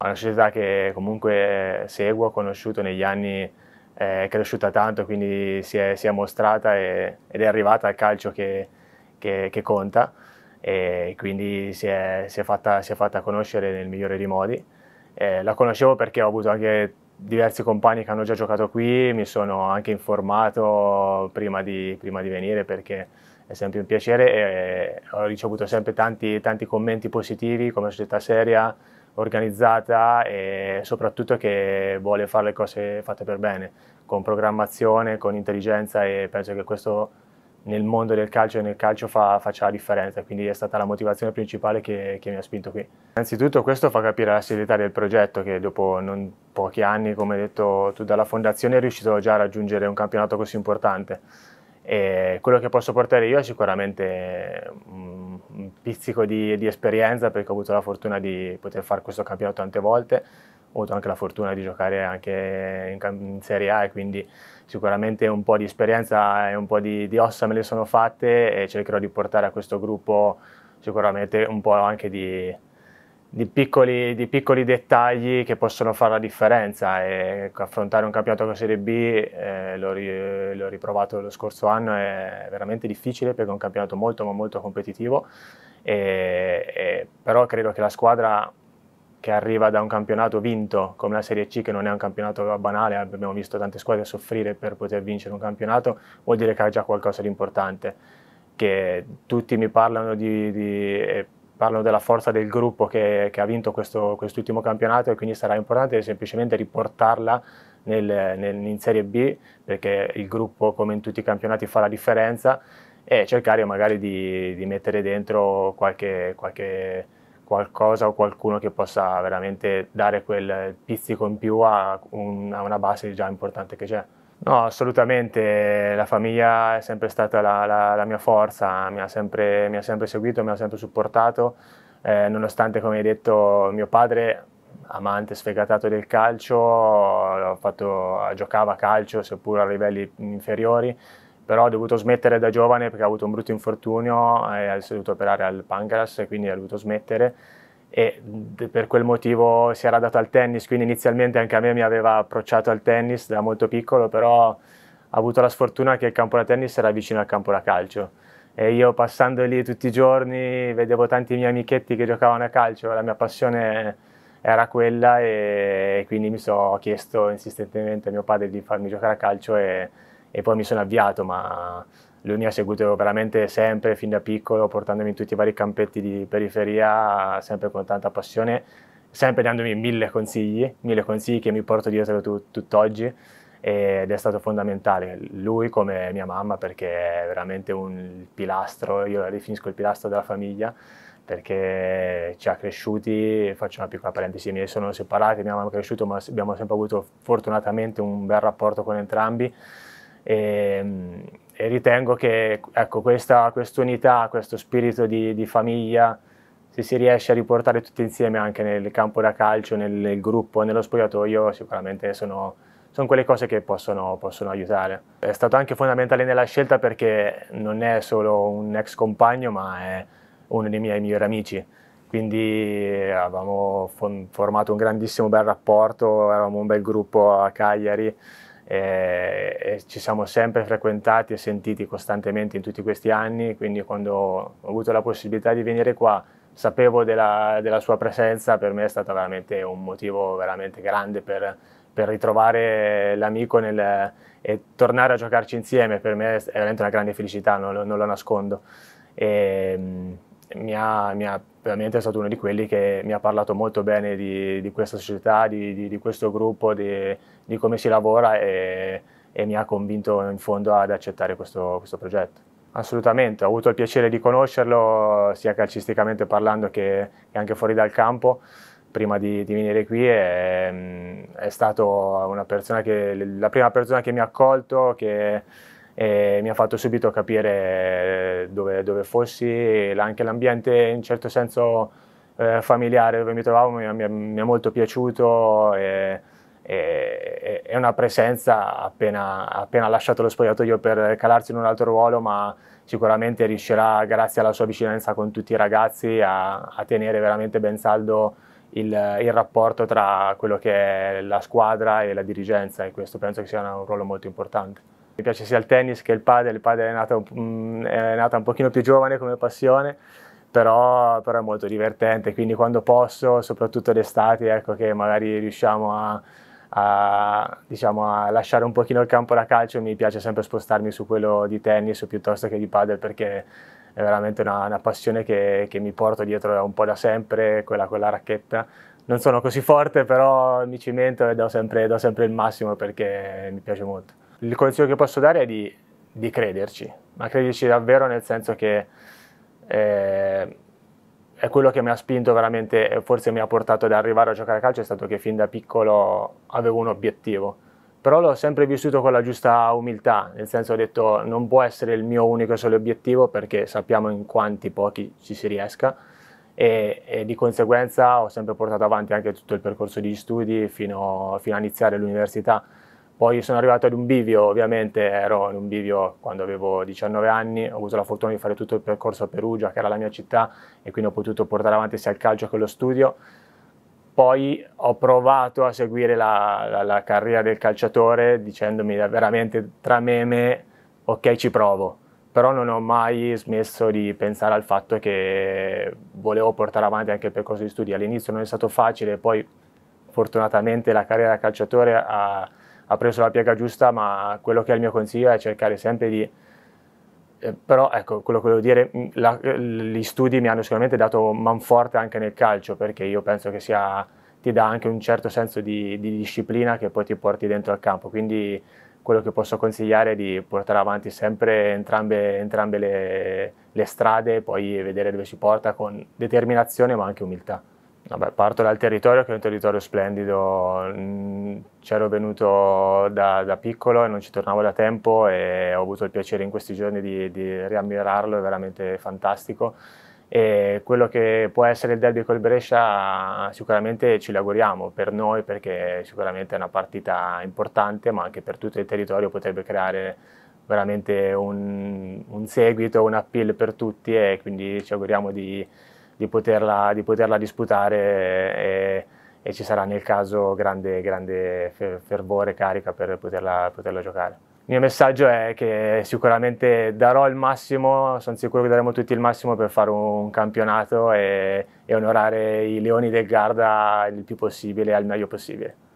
È una società che comunque eh, seguo, ho conosciuto negli anni, eh, è cresciuta tanto, quindi si è, si è mostrata e, ed è arrivata al calcio che, che, che conta e quindi si è, si, è fatta, si è, fatta, conoscere nel migliore dei modi. Eh, la conoscevo perché ho avuto anche diversi compagni che hanno già giocato qui, mi sono anche informato prima di, prima di venire perché è sempre un piacere e eh, ho ricevuto sempre tanti, tanti commenti positivi come società seria, organizzata e soprattutto che vuole fare le cose fatte per bene, con programmazione, con intelligenza e penso che questo nel mondo del calcio e nel calcio fa, faccia la differenza, quindi è stata la motivazione principale che, che mi ha spinto qui. Innanzitutto questo fa capire la serietà del progetto che dopo non pochi anni, come detto tu dalla fondazione, è riuscito già a raggiungere un campionato così importante. E quello che posso portare io è sicuramente un mm, pizzico di, di, esperienza perché ho avuto la fortuna di poter fare questo campionato tante volte, ho avuto anche la fortuna di giocare anche in, in Serie A e quindi sicuramente un po' di esperienza e un po' di, di ossa me le sono fatte e cercherò di portare a questo gruppo sicuramente un po' anche di, di piccoli, di piccoli, dettagli che possono fare la differenza e affrontare un campionato con Serie B, eh, l'ho, ri, l'ho, riprovato lo scorso anno, è veramente difficile perché è un campionato molto ma molto competitivo, e, e, però credo che la squadra che arriva da un campionato vinto come la Serie C, che non è un campionato banale, abbiamo visto tante squadre soffrire per poter vincere un campionato, vuol dire che ha già qualcosa di importante, che tutti mi parlano di, di parlano della forza del gruppo che, che ha vinto questo, quest'ultimo campionato e quindi sarà importante semplicemente riportarla nel, nel, in Serie B perché il gruppo come in tutti i campionati fa la differenza e cercare magari di, di mettere dentro qualche, qualche, qualcosa o qualcuno che possa veramente dare quel pizzico in più a, un, a una base già importante che c'è. No, assolutamente, la famiglia è sempre stata la, la, la mia forza, mi ha, sempre, mi ha, sempre, seguito, mi ha sempre supportato, eh, nonostante come hai detto mio padre, amante sfegatato del calcio, fatto, giocava a calcio seppur a livelli inferiori, però ho dovuto smettere da giovane perché ha avuto un brutto infortunio e ha dovuto operare al pancreas e quindi ha dovuto smettere e per quel motivo si era dato al tennis, quindi inizialmente anche a me mi aveva approcciato al tennis da molto piccolo, però ha avuto la sfortuna che il campo da tennis era vicino al campo da calcio e io passando lì tutti i giorni vedevo tanti miei amichetti che giocavano a calcio, la mia passione era quella e quindi mi sono chiesto insistentemente a mio padre di farmi giocare a calcio e, e poi mi sono avviato, ma lui mi ha seguito veramente sempre, fin da piccolo, portandomi in tutti i vari campetti di periferia, sempre con tanta passione, sempre dandomi mille consigli, mille consigli che mi porto dietro tut- tutt'oggi ed è stato fondamentale lui come mia mamma perché è veramente un pilastro, io la definisco il pilastro della famiglia perché ci ha cresciuti, faccio una piccola parentesi, i miei sono separati, mia mamma è cresciuta ma abbiamo sempre avuto fortunatamente un bel rapporto con entrambi e, ehm, e ritengo che ecco, questa quest unità, questo spirito di, di, famiglia, se si riesce a riportare tutti insieme anche nel campo da calcio, nel, nel gruppo, nello spogliatoio, sicuramente sono, sono quelle cose che possono, possono, aiutare. È stato anche fondamentale nella scelta perché non è solo un ex compagno, ma è uno dei miei migliori amici. Quindi avevamo formato un grandissimo bel rapporto, eravamo un bel gruppo a Cagliari eh, ci siamo sempre frequentati e sentiti costantemente in tutti questi anni, quindi quando ho avuto la possibilità di venire qua sapevo della, della sua presenza, per me è stato veramente un motivo veramente grande per, per ritrovare l'amico nel, e tornare a giocarci insieme, per me è veramente una grande felicità, non, non lo nascondo. E, ehm, mi ha, mi ha, veramente stato uno di quelli che mi ha parlato molto bene di, di questa società, di, di, di questo gruppo, di, come si lavora e, e, mi ha convinto in fondo ad accettare questo, questo, progetto. Assolutamente, ho avuto il piacere di conoscerlo sia calcisticamente parlando che, che anche fuori dal campo prima di, di, venire qui mm, è, è stata la prima persona che mi ha accolto, che e mi ha fatto subito capire eh, dove, dove fossi anche l'ambiente in certo senso eh, familiare dove mi trovavo mi, mi, mi è molto piaciuto e, e, e una presenza appena, appena lasciato lo spogliatoio per calarsi in un altro ruolo ma sicuramente riuscirà grazie alla sua vicinanza con tutti i ragazzi a, a tenere veramente ben saldo il, il, rapporto tra quello che è la squadra e la dirigenza e questo penso che sia un ruolo molto importante. Mi piace sia il tennis che il padel, il padel è nata, mm, è nata un pochino più giovane come passione, però, però, è molto divertente, quindi quando posso, soprattutto d'estate, ecco che magari riusciamo a, a, diciamo, a, lasciare un pochino il campo da calcio, mi piace sempre spostarmi su quello di tennis piuttosto che di padel perché è veramente una, una passione che, che, mi porto dietro un po' da sempre, quella con la racchetta. Non sono così forte, però mi cimento e do sempre, do sempre il massimo perché mi piace molto. Il consiglio che posso dare è di, di crederci, ma crederci davvero nel senso che eh, è quello che mi ha spinto veramente e forse mi ha portato ad arrivare a giocare a calcio è stato che fin da piccolo avevo un obiettivo. Però l'ho sempre vissuto con la giusta umiltà, nel senso ho detto non può essere il mio unico e solo obiettivo perché sappiamo in quanti pochi ci si riesca e, e di conseguenza ho sempre portato avanti anche tutto il percorso di studi fino, fino a iniziare l'università poi sono arrivato ad un bivio, ovviamente ero in un bivio quando avevo 19 anni, ho avuto la fortuna di fare tutto il percorso a Perugia, che era la mia città, e quindi ho potuto portare avanti sia il calcio che lo studio. Poi ho provato a seguire la, la, la carriera del calciatore dicendomi veramente tra me e me, ok ci provo, però non ho mai smesso di pensare al fatto che volevo portare avanti anche il percorso di studio. All'inizio non è stato facile, poi fortunatamente la carriera da calciatore ha ha preso la piega giusta, ma quello che è il mio consiglio è cercare sempre di... Eh, però ecco, quello che volevo dire, mm, la, gli studi mi hanno sicuramente dato manforte anche nel calcio, perché io penso che sia, ti dà anche un certo senso di, di disciplina che poi ti porti dentro al campo, quindi quello che posso consigliare è di portare avanti sempre entrambe, entrambe le, le strade e poi vedere dove si porta con determinazione ma anche umiltà. Vabbè, parto dal territorio che è un territorio splendido, mm, c'ero venuto da, da, piccolo e non ci tornavo da tempo e ho avuto il piacere in questi giorni di, di riammirarlo, è veramente fantastico e quello che può essere il derby col Brescia sicuramente ci l'auguriamo per noi perché sicuramente è una partita importante ma anche per tutto il territorio potrebbe creare veramente un, un seguito, un appeal per tutti e quindi ci auguriamo di di poterla, di poterla disputare e, e, ci sarà nel caso grande, grande fervore, carica per poterla, poterla giocare. Il mio messaggio è che sicuramente darò il massimo, sono sicuro che daremo tutti il massimo per fare un campionato e, e onorare i leoni del Garda il più possibile al meglio possibile.